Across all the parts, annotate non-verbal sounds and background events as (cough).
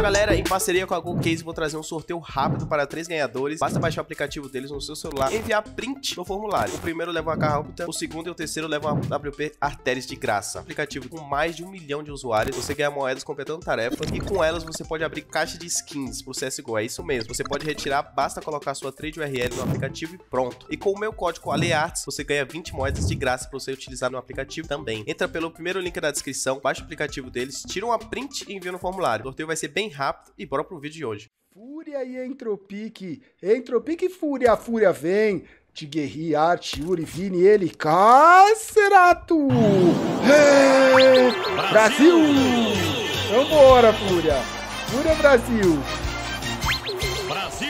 galera, em parceria com a case vou trazer um sorteio rápido para três ganhadores. Basta baixar o aplicativo deles no seu celular e enviar print no formulário. O primeiro leva uma carrapta, o segundo e o terceiro levam a WP Artéries de graça. Aplicativo com mais de um milhão de usuários, você ganha moedas completando tarefas e com elas você pode abrir caixa de skins pro CSGO, é isso mesmo. Você pode retirar, basta colocar sua trade URL no aplicativo e pronto. E com o meu código ALEARTS você ganha 20 moedas de graça para você utilizar no aplicativo também. Entra pelo primeiro link da descrição, baixa o aplicativo deles, tira uma print e envia no formulário. O sorteio vai ser bem rápido e bora pro vídeo de hoje. Fúria e Entropique. Entropique e Fúria. A Fúria vem. De Guerri, Arte, Uri, Vini, ele. Cacerato! Brasil. Brasil! Vambora, Fúria! Fúria Brasil! Brasil!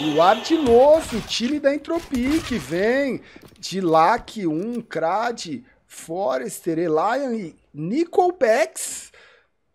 E o Ardiloso, time da Entropique, vem de LAC 1, um, Crad, Forester, Elion e Bex.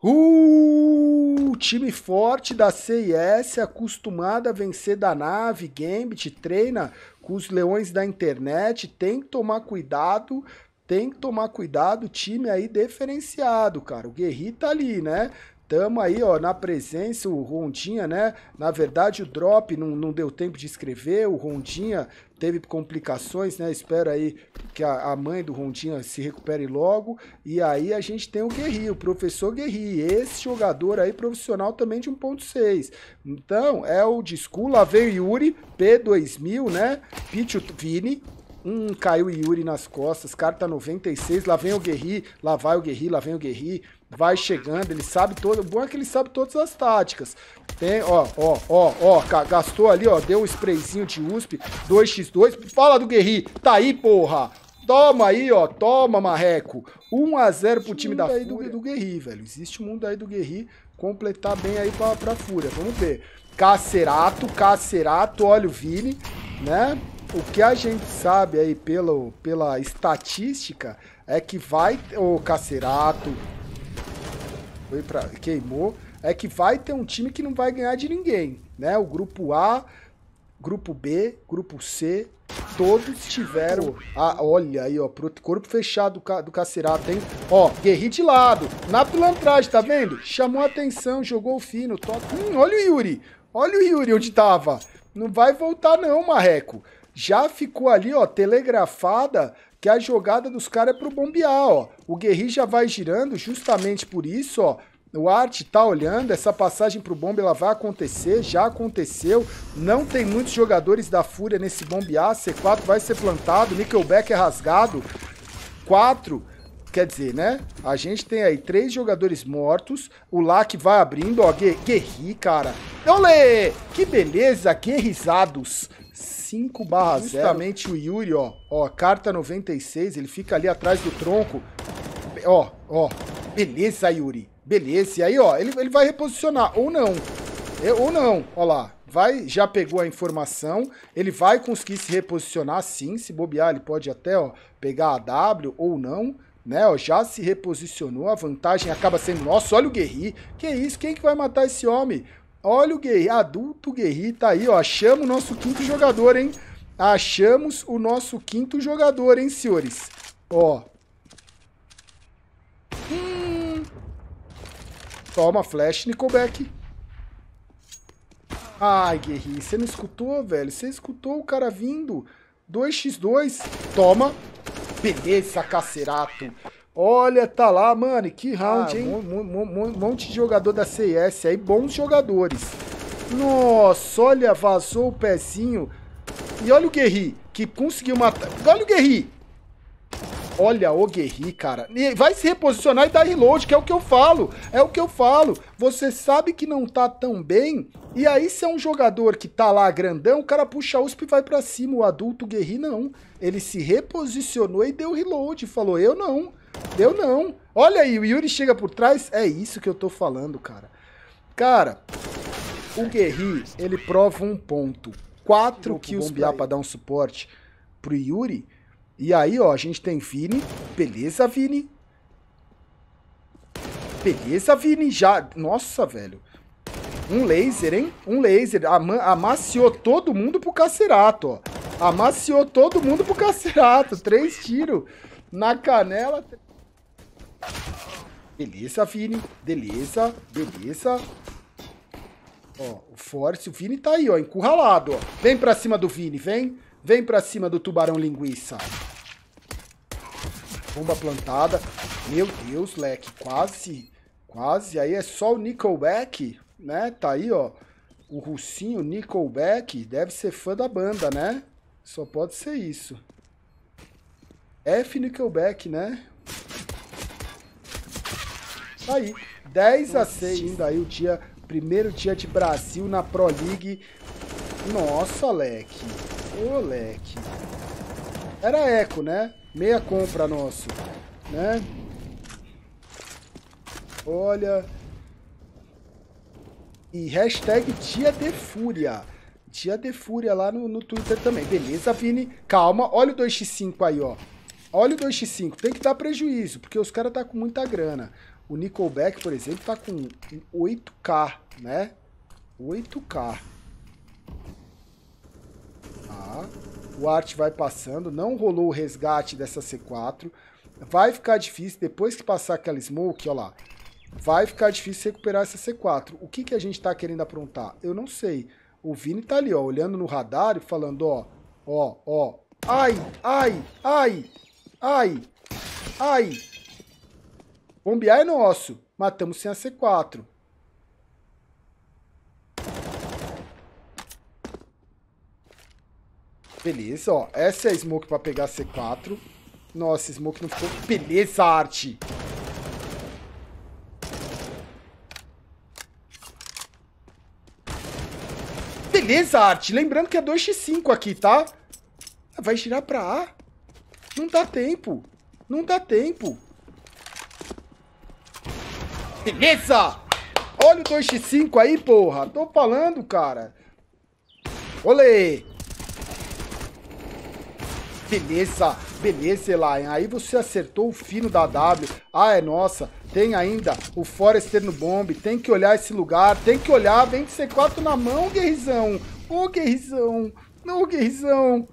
Uh, time forte da CIS, acostumado a vencer da nave, Gambit, treina com os leões da internet, tem que tomar cuidado, tem que tomar cuidado, time aí diferenciado, cara. O Guerri tá ali, né? Tamo aí, ó, na presença, o Rondinha, né? Na verdade, o Drop não, não deu tempo de escrever, o Rondinha teve complicações, né? Espero aí que a, a, mãe do Rondinha se recupere logo. E aí a gente tem o Guerri, o professor Guerri, esse jogador aí profissional também de 1.6. Então, é o Disco, lá vem o Yuri, P2000, né? Pichu Vini, Hum, caiu o Yuri nas costas, carta tá 96, lá vem o Guerri, lá vai o Guerri, lá vem o Guerri, vai chegando, ele sabe todo, o bom é que ele sabe todas as táticas. Tem, ó, ó, ó, ó, gastou ali, ó, deu um sprayzinho de USP, 2x2, fala do Guerri, tá aí, porra! Toma aí, ó, toma, Marreco. 1x0 pro time da aí Do, do Guerri, velho. Existe o um mundo aí do Guerri completar bem aí pra, pra Fúria. Vamos ver. Cacerato, Cacerato, olha o Vini, né? o que a gente sabe aí pelo, pela estatística é que vai o Cacerato foi pra, queimou é que vai ter um time que não vai ganhar de ninguém, né? O grupo A, grupo B, grupo C, todos tiveram. Ah, olha aí, ó, pro corpo fechado do, Cacerato, hein? Ó, Guerri de lado, na pilantragem, tá vendo? Chamou atenção, jogou fino, toca. Hum, olha o Yuri, olha o Yuri onde tava. Não vai voltar não, Marreco já ficou ali, ó, telegrafada que a jogada dos caras é pro bombear, ó. O Guerri já vai girando justamente por isso, ó. O art tá olhando, essa passagem pro bombe ela vai acontecer, já aconteceu. Não tem muitos jogadores da Fúria nesse bombear. C4 vai ser plantado, Nickelback é rasgado. 4, quer dizer, né? A gente tem aí três jogadores mortos, o lack vai abrindo, ó, Guerri, cara. Olê! Que beleza, guerrizados! 5 barra Justamente o Yuri, ó. Ó, carta 96, ele fica ali atrás do tronco. Ó, ó. Beleza, Yuri. Beleza. E aí, ó, ele, ele vai reposicionar. Ou não. É, ou não. Ó lá. Vai, já pegou a informação. Ele vai conseguir se reposicionar, sim. Se bobear, ele pode até, ó, pegar a W ou não. Né, ó, já se reposicionou, a vantagem acaba sendo nossa. Olha o Guerri. Que isso? Quem que vai matar esse homem? Olha o Guerri, adulto Guerri, tá aí, ó. Achamos o nosso quinto jogador, hein? Achamos o nosso quinto jogador, hein, senhores? Ó. Hum. Toma, flash, Nickelback. Ai, Guerri, você não escutou, velho? Você escutou o cara vindo? 2x2. Toma. Beleza, cacerato. Olha, tá lá, mano, que round, ah, hein? Um monte de jogador da CS aí, bons jogadores. Nossa, olha, vazou o pezinho. E olha o Guerri, que conseguiu matar. Olha o Guerri. Olha o Guerri, cara. E vai se reposicionar e dar reload, que é o que eu falo. É o que eu falo. Você sabe que não tá tão bem. E aí, se é um jogador que tá lá grandão, o cara puxa a USP e vai para cima. O adulto Guerri não. Ele se reposicionou e deu reload. Falou, eu não deu não. Olha aí, o Yuri chega por trás. É isso que eu tô falando, cara. Cara, o Guerri, ele prova um ponto. Quatro kills bombear pra dar um suporte pro Yuri. E aí, ó, a gente tem Vini. Beleza, Vini. Beleza, Vini. Já... Nossa, velho. Um laser, hein? Um laser. Ama amaciou todo mundo pro Cacerato, ó. Amaciou todo mundo pro Cacerato. Três tiros na canela. Beleza, Vini. Beleza, beleza. Ó, o Force, o Vini tá aí, ó, encurralado, ó. Vem pra cima do Vini, vem. Vem pra cima do Tubarão Linguiça. Bomba plantada. Meu Deus, leque, quase. Quase. Aí é só o Nickelback, né? Tá aí, ó. O russinho Nickelback deve ser fã da banda, né? Só pode ser isso. F Nickelback, né? Aí, 10 a 6 ainda aí o dia, primeiro dia de Brasil na Pro League. Nossa, leque. Ô, leque. Era eco, né? Meia compra nosso, né? Olha. E hashtag Dia de Fúria. Dia de Fúria lá no, no Twitter também. Beleza, Vini? Calma. Olha o 2x5 aí, ó. Olha o 2x5. Tem que dar prejuízo, porque os caras tá com muita grana. O Nickelback, por exemplo, tá com 8K, né? 8K. Tá. O Art vai passando. Não rolou o resgate dessa C4. Vai ficar difícil, depois que passar aquela smoke, ó lá. Vai ficar difícil recuperar essa C4. O que, que a gente tá querendo aprontar? Eu não sei. O Vini tá ali, ó, olhando no radar e falando, ó, ó, ó. Ai, ai, ai, ai, ai. Bombear ah, é nosso. Matamos sem a C4. Beleza, ó. Essa é a smoke pra pegar a C4. Nossa, smoke não ficou... Beleza, arte! Beleza, arte. Lembrando que é 2x5 aqui, tá? Vai girar pra A. Não dá tempo. Não dá tempo beleza Olha o 2x5 aí, porra. Tô falando, cara. Olê! Beleza, beleza, Elaine. Aí você acertou o fino da W. Ah, é nossa. Tem ainda o Forester no bombe. Tem que olhar esse lugar. Tem que olhar. Vem de C4 na mão, Guerrizão. Ô, oh, Guerrizão. Não, Guerrizão.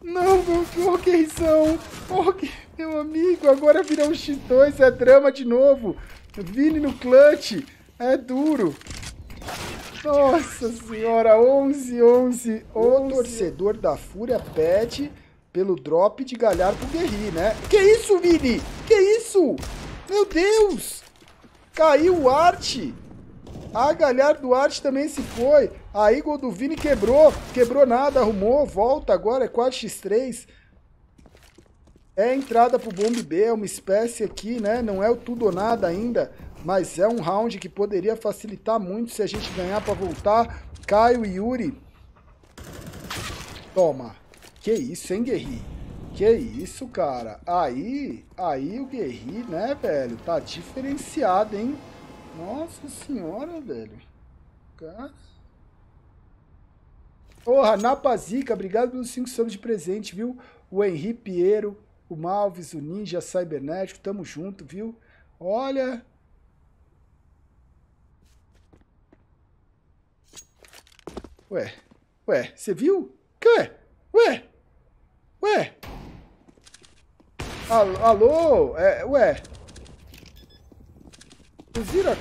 Não, meu, ô, oh, Guerrizão. Ô, oh, Guerrizão. Meu amigo, agora virou um X2, é drama de novo. Vini no clutch, é duro. Nossa senhora, 11, 11, 11. O torcedor da Fúria pede pelo drop de Galhar pro Guerri, né? Que isso, Vini? Que isso? Meu Deus! Caiu o Arte. A Galhar do Arte também se foi. A Eagle do Vini quebrou. Quebrou nada, arrumou, volta agora, é 4x3. É a entrada pro Bomb B, é uma espécie aqui, né? Não é o tudo ou nada ainda, mas é um round que poderia facilitar muito se a gente ganhar para voltar. Caio e Yuri. Toma. Que isso, hein, Guerri? Que isso, cara. Aí, aí o Guerri, né, velho? Tá diferenciado, hein? Nossa senhora, velho. Cara... Porra, Napazica, obrigado pelos 5 anos de presente, viu? O Henri Piero, o Malvis, o Ninja Cybernético, tamo junto, viu? Olha, Ué, ué, você viu? Que? Ué, ué. Alô, alô? É, ué. Zira...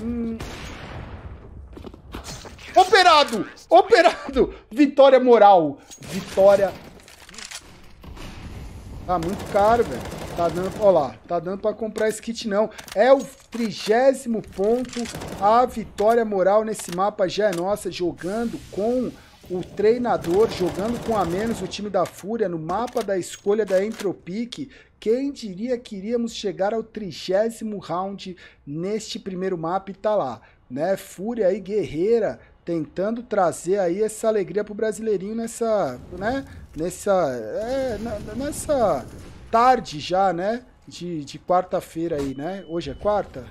Hum. Operado! Operado! Vitória moral! Vitória Tá muito caro, velho. Tá dando, ó lá, tá dando pra comprar esse kit não. É o trigésimo ponto, a vitória moral nesse mapa já é nossa, jogando com o treinador, jogando com a menos o time da Fúria, no mapa da escolha da entropique quem diria que iríamos chegar ao trigésimo round neste primeiro mapa e tá lá, né? Fúria aí guerreira, tentando trazer aí essa alegria pro brasileirinho nessa, né? nessa, é, nessa tarde já, né? De, de quarta-feira aí, né? Hoje é quarta?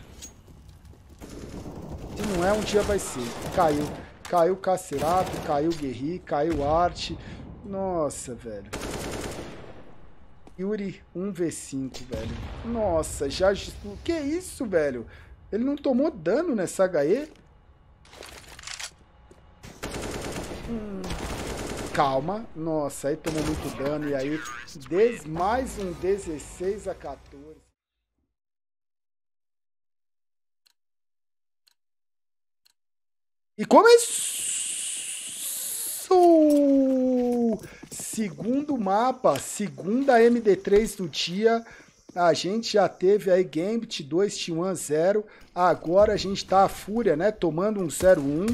Se não é, um dia vai ser. Caiu. Caiu Cacerato, caiu Guerri, caiu Arte. Nossa, velho. Yuri 1v5, velho. Nossa, já... Que isso, velho? Ele não tomou dano nessa HE? Hum... Calma. Nossa, aí tomou muito dano. E aí, des, mais um 16 a 14. E começou! Segundo mapa, segunda MD3 do dia. A gente já teve aí Gambit 2, T1 0. Agora a gente tá a fúria, né? Tomando um 0-1.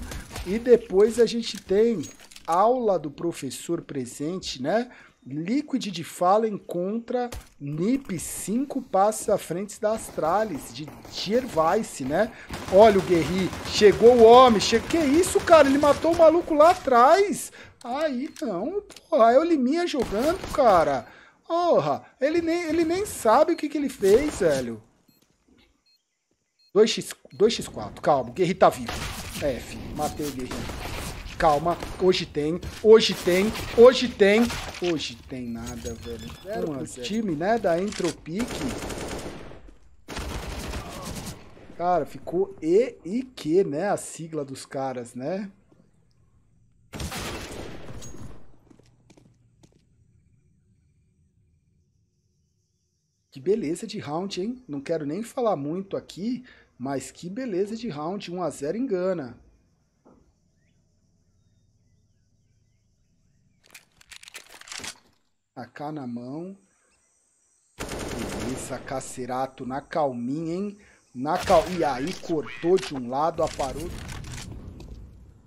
E depois a gente tem aula do professor presente, né? Liquid de fala encontra NIP 5 passos à frente da Astralis, de Gervais, né? Olha o Guerri, chegou o homem, che... que isso, cara? Ele matou o maluco lá atrás. Aí não, porra, é o Liminha jogando, cara. Porra, ele nem, ele nem sabe o que, que ele fez, velho. 2x, 2x4, calma, o Guerri tá vivo. É, F, matei o Guerri calma. Hoje tem, hoje tem, hoje tem. Hoje tem nada, velho. Zero Mano, time, né, da Entropic. Cara, ficou E e Q, né? A sigla dos caras, né? Que beleza de round, hein? Não quero nem falar muito aqui, mas que beleza de round. 1x0 engana. a na mão. Beleza, Cacerato na calminha, hein? Na cal... E aí, cortou de um lado, aparou.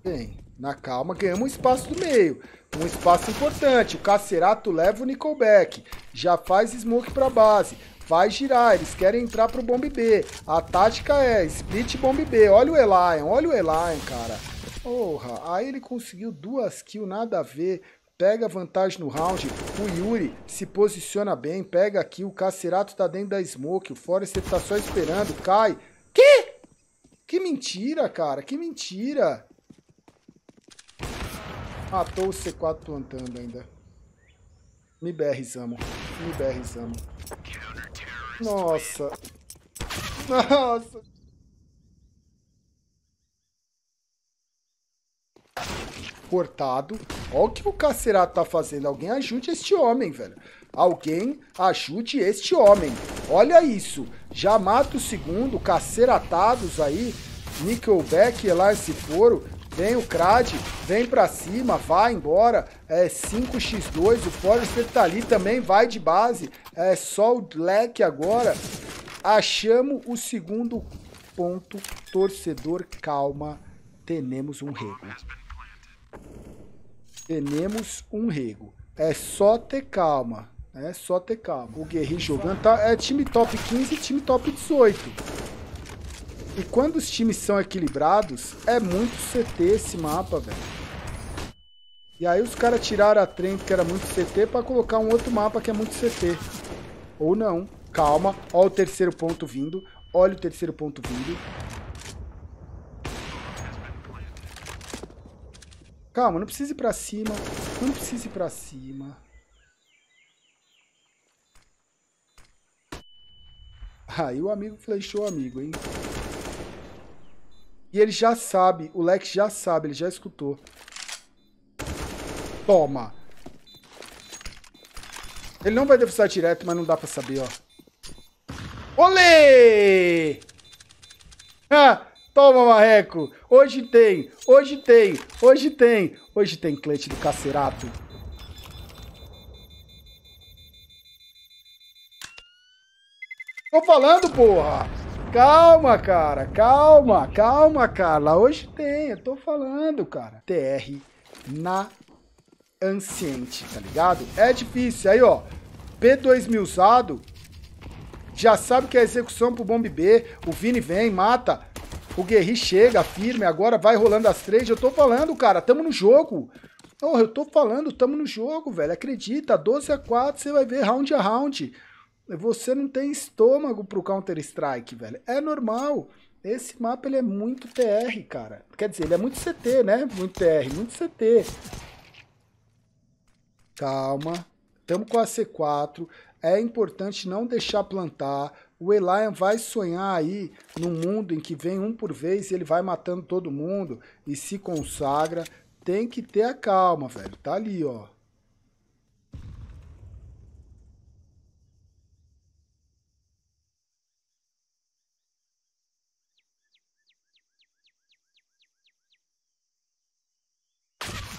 Bem, na calma, ganhamos um espaço do meio. Um espaço importante. O Cacerato leva o Nickelback. Já faz smoke pra base. Vai girar, eles querem entrar pro bomb B. A tática é split bomb B. Olha o Elion, olha o Elion, cara. Porra, aí ele conseguiu duas kills, nada a ver pega vantagem no round, o Yuri se posiciona bem, pega aqui, o Cacerato tá dentro da smoke, o Forrester tá só esperando, cai. Que? Que mentira, cara, que mentira. Matou o C4 plantando ainda. Me berre, Me berre, Nossa. (laughs) Nossa. cortado. Olha o que o Cacerato tá fazendo. Alguém ajude este homem, velho. Alguém ajude este homem. Olha isso. Já mata o segundo. Caceratados aí. Nickelback, Elias Foro. Vem o Crad, vem para cima, vai embora. É 5x2, o Forrester tá ali também, vai de base. É só o leque agora. Achamos o segundo ponto. Torcedor, calma. Temos um rei. Tenemos um rego. É só ter calma. É só ter calma. O Guerri jogando tá, é time top 15 e time top 18. E quando os times são equilibrados, é muito CT esse mapa, velho. E aí os caras tiraram a trem que era muito CT para colocar um outro mapa que é muito CT. Ou não. Calma. Ó o terceiro ponto vindo. Olha o terceiro ponto vindo. Calma, não precisa ir pra cima. Não precisa ir pra cima. Aí ah, o amigo flechou o amigo, hein? E ele já sabe, o Lex já sabe, ele já escutou. Toma! Ele não vai defusar direto, mas não dá pra saber, ó. Olê! Ah! Toma, Marreco! Hoje tem, hoje tem, hoje tem, hoje tem clete do cacerato. Tô falando, porra! Calma, cara, calma, calma, Carla. Hoje tem, eu tô falando, cara. TR na anciente, tá ligado? É difícil. Aí, ó, P2000 usado, já sabe que é execução pro bomb B. O Vini vem, mata o Guerri chega firme, agora vai rolando as três. Eu tô falando, cara, tamo no jogo. Oh, eu tô falando, tamo no jogo, velho. Acredita, 12 a 4 você vai ver round a round. Você não tem estômago pro Counter-Strike, velho. É normal. Esse mapa ele é muito TR, cara. Quer dizer, ele é muito CT, né? Muito TR, muito CT. Calma. Tamo com a C4. É importante não deixar plantar o Elian vai sonhar aí num mundo em que vem um por vez e ele vai matando todo mundo e se consagra. Tem que ter a calma, velho. Tá ali, ó.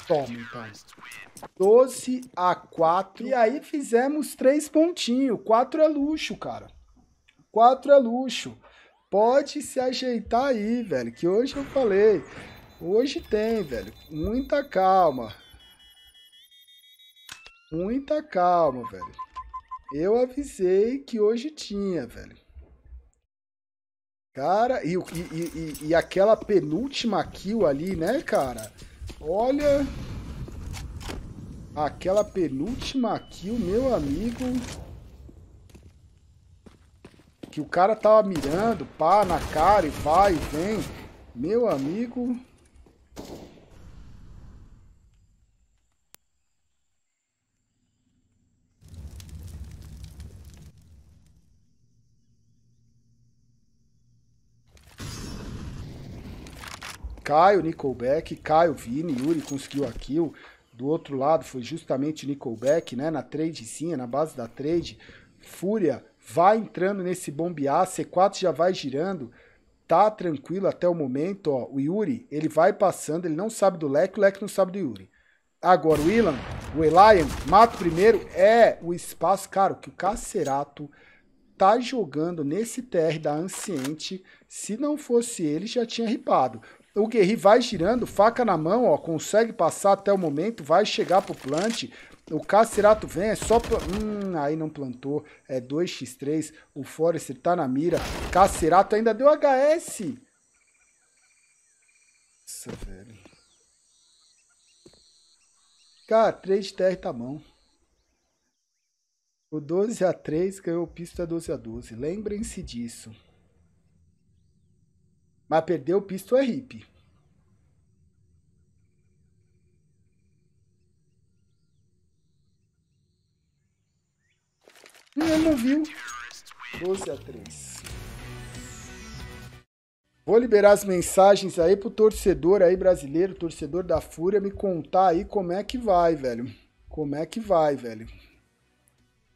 Toma, então. 12 a 4. E aí fizemos três pontinhos. 4 é luxo, cara. Quatro é luxo. Pode se ajeitar aí, velho. Que hoje eu falei. Hoje tem, velho. Muita calma. Muita calma, velho. Eu avisei que hoje tinha, velho. Cara, e, e, e, e aquela penúltima kill ali, né, cara? Olha. Aquela penúltima kill, meu amigo que o cara tava mirando, pá, na cara e vai e vem. Meu amigo... Caio Nickelback, Caio Vini, Yuri conseguiu a kill. Do outro lado foi justamente Nickelback, né? Na tradezinha, na base da trade. Fúria vai entrando nesse bombear, C4 já vai girando, tá tranquilo até o momento, ó, o Yuri, ele vai passando, ele não sabe do Leque, o Leque não sabe do Yuri. Agora o Ilan, o Elian, mata primeiro, é o espaço, cara, que o Cacerato tá jogando nesse TR da Anciente, se não fosse ele, já tinha ripado. O Guerri vai girando, faca na mão, ó, consegue passar até o momento, vai chegar pro plant. O Cacerato vem, é só... Hum, aí não plantou. É 2x3, o Forrester tá na mira. Cacerato ainda deu HS. Nossa, velho. Cara, 3 de TR tá bom. O 12 x 3 ganhou pista 12 x 12. Lembrem-se disso mas perder o pisto é hippie. Não, não viu. 12 a 3. Vou liberar as mensagens aí pro torcedor aí brasileiro, torcedor da Fúria, me contar aí como é que vai, velho. Como é que vai, velho.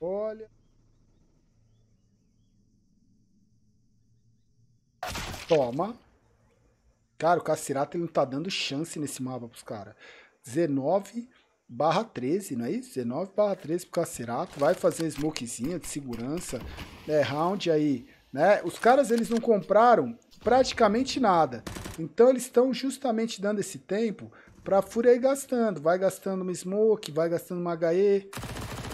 Olha. Toma. Cara, o Cacirata ele não tá dando chance nesse mapa pros caras. 19 barra 13, não é isso? 19 barra 13 pro Cacerato, vai fazer smokezinha de segurança, é, round aí, né? Os caras, eles não compraram praticamente nada, então eles estão justamente dando esse tempo pra Fúria ir gastando, vai gastando uma smoke, vai gastando uma HE,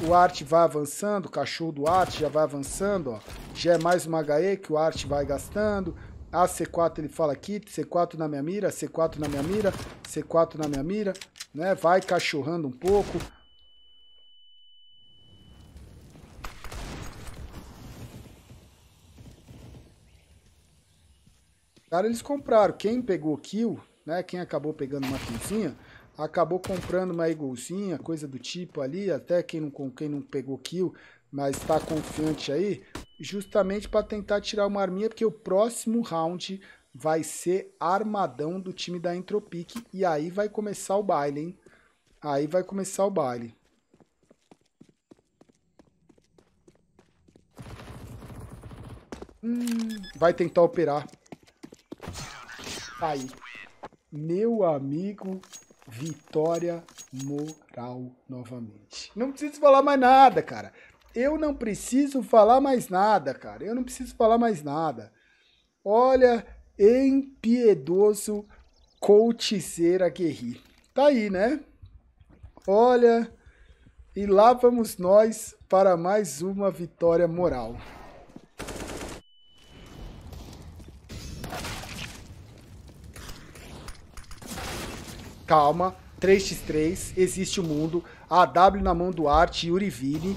o Art vai avançando, o cachorro do Art já vai avançando, ó, já é mais uma HE que o Art vai gastando, a C4 ele fala aqui, C4 na minha mira, C4 na minha mira, C4 na minha mira, né? Vai cachorrando um pouco. Cara, eles compraram. Quem pegou kill, né? Quem acabou pegando uma killzinha, acabou comprando uma eaglezinha, coisa do tipo ali. Até quem não, quem não pegou kill mas está confiante aí, justamente para tentar tirar uma arminha, porque o próximo round vai ser armadão do time da Entropic e aí vai começar o baile, hein? Aí vai começar o baile. Hum, vai tentar operar. Tá aí. Meu amigo, vitória moral novamente. Não preciso falar mais nada, cara eu não preciso falar mais nada, cara. Eu não preciso falar mais nada. Olha, impiedoso couticeira que Tá aí, né? Olha, e lá vamos nós para mais uma vitória moral. Calma, 3x3, existe o mundo, AW na mão do Arte e Urivini.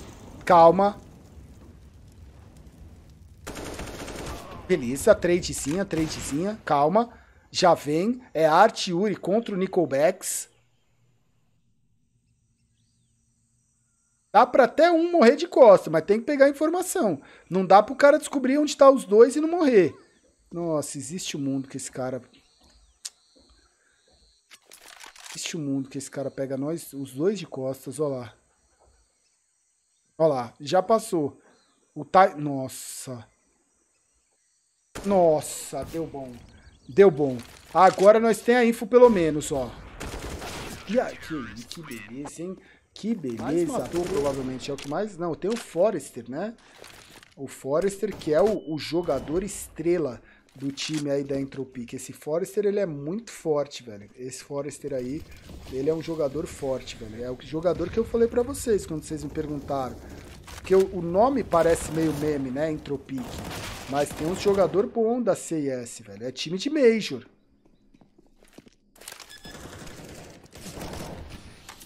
Calma. Beleza, tradezinha, tradezinha, calma. Já vem, é Arte Yuri contra o Nickelbacks. Dá pra até um morrer de costa, mas tem que pegar a informação. Não dá pro cara descobrir onde tá os dois e não morrer. Nossa, existe o um mundo que esse cara... Existe o um mundo que esse cara pega nós, os dois de costas, olha lá. Olha lá, já passou. O Tai. Nossa. Nossa, deu bom. Deu bom. Agora nós tem a info pelo menos, ó. Que, que, que beleza, hein? Que beleza. Matou, provavelmente é o que mais... Não, tem o Forrester, né? O Forrester, que é o, o jogador estrela do time aí da Entropy, que esse Forrester ele é muito forte, velho. Esse Forrester aí, ele é um jogador forte, velho. É o jogador que eu falei para vocês quando vocês me perguntaram. Porque o, nome parece meio meme, né? Entropic. Mas tem um jogador bom da CIS, velho. É time de Major.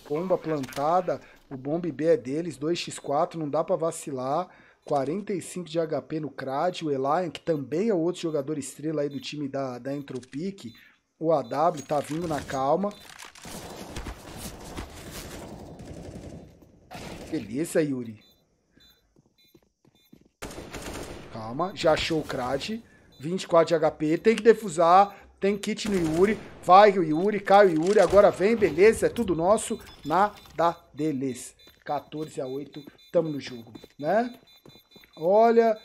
Bomba plantada. O bomb B é deles, 2x4, não dá para vacilar. 45 de HP no CRAD, o Elian, que também é outro jogador estrela aí do time da, da Entropic, o AW tá vindo na calma. Beleza, Yuri. Calma, já achou o CRAD. 24 de HP, tem que defusar, tem kit no Yuri, vai o Yuri, cai o Yuri, agora vem, beleza, é tudo nosso, nada deles. 14 a 8, tamo no jogo, né? Olha.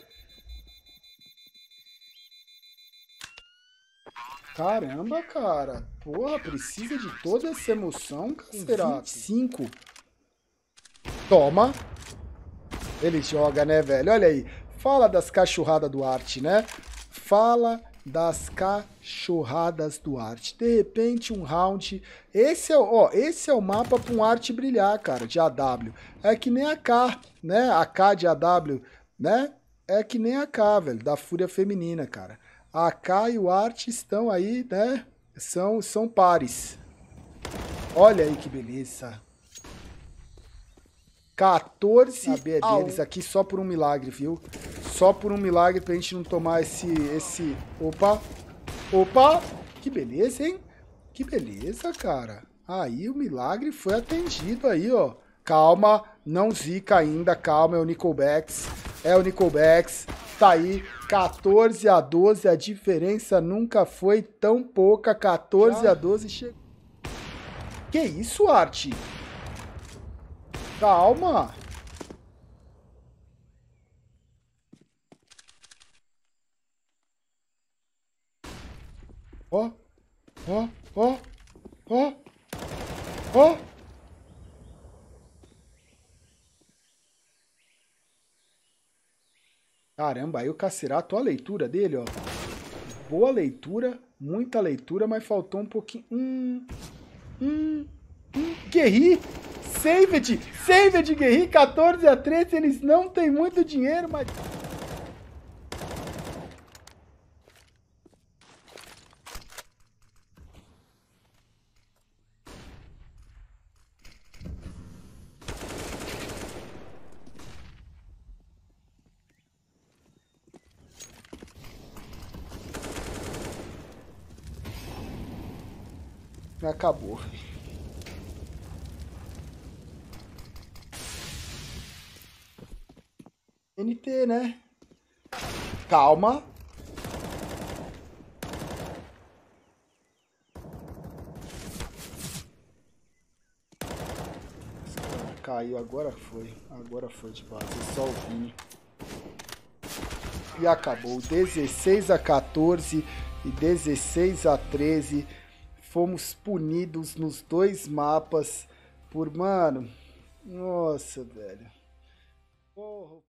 Caramba, cara. Porra, precisa de toda essa emoção, será? 25. Toma. Ele joga, né, velho? Olha aí. Fala das cachorradas do arte, né? Fala das cachorradas do arte. De repente, um round. Esse é, ó, esse é o mapa para um arte brilhar, cara, de AW. É que nem a K, né? A K de AW né? É que nem a K, velho, da Fúria Feminina, cara. A K e o Art estão aí, né? São, são pares. Olha aí que beleza. 14 AB é deles aqui só por um milagre, viu? Só por um milagre pra gente não tomar esse... esse... Opa! Opa! Que beleza, hein? Que beleza, cara. Aí o milagre foi atendido aí, ó. Calma. Não zica ainda, calma, é o Nickelbacks. É o Nickelbacks. Tá aí, 14 a 12. A diferença nunca foi tão pouca. 14 a 12 chegou. Que isso, Art? Calma. Ó, ó, ó, ó, ó. Caramba, aí o Cacerato, a leitura dele, ó. Boa leitura, muita leitura, mas faltou um pouquinho. Hum. Hum. Hum. Guerri! Saved! Saved Guerri, 14 a 13, eles não têm muito dinheiro, mas. Né? Acabou. NT, né? Calma. Caiu, agora foi. Agora foi de base. É só o Vini. E acabou. 16 a 14 e 16 a 13 fomos punidos nos dois mapas por, mano. Nossa, velho. Porra.